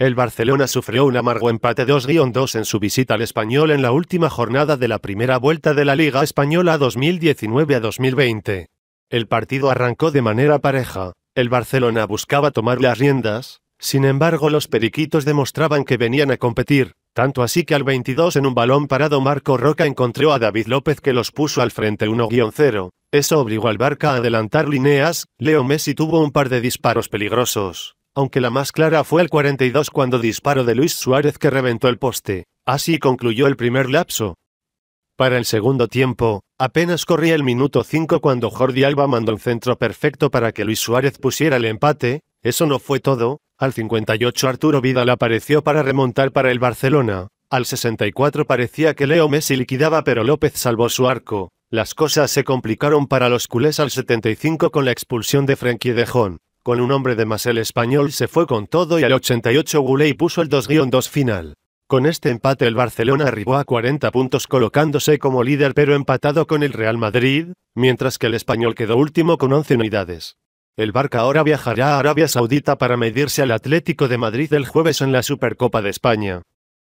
El Barcelona sufrió un amargo empate 2-2 en su visita al español en la última jornada de la primera vuelta de la Liga Española 2019-2020. El partido arrancó de manera pareja, el Barcelona buscaba tomar las riendas, sin embargo los periquitos demostraban que venían a competir, tanto así que al 22 en un balón parado Marco Roca encontró a David López que los puso al frente 1-0, eso obligó al Barca a adelantar líneas, Leo Messi tuvo un par de disparos peligrosos aunque la más clara fue el 42 cuando disparo de Luis Suárez que reventó el poste. Así concluyó el primer lapso. Para el segundo tiempo, apenas corría el minuto 5 cuando Jordi Alba mandó un centro perfecto para que Luis Suárez pusiera el empate, eso no fue todo, al 58 Arturo Vidal apareció para remontar para el Barcelona, al 64 parecía que Leo Messi liquidaba pero López salvó su arco, las cosas se complicaron para los culés al 75 con la expulsión de Frenkie de Jong. Con un hombre de más el español se fue con todo y al 88 Guley puso el 2-2 final. Con este empate el Barcelona arribó a 40 puntos colocándose como líder pero empatado con el Real Madrid, mientras que el español quedó último con 11 unidades. El Barca ahora viajará a Arabia Saudita para medirse al Atlético de Madrid el jueves en la Supercopa de España.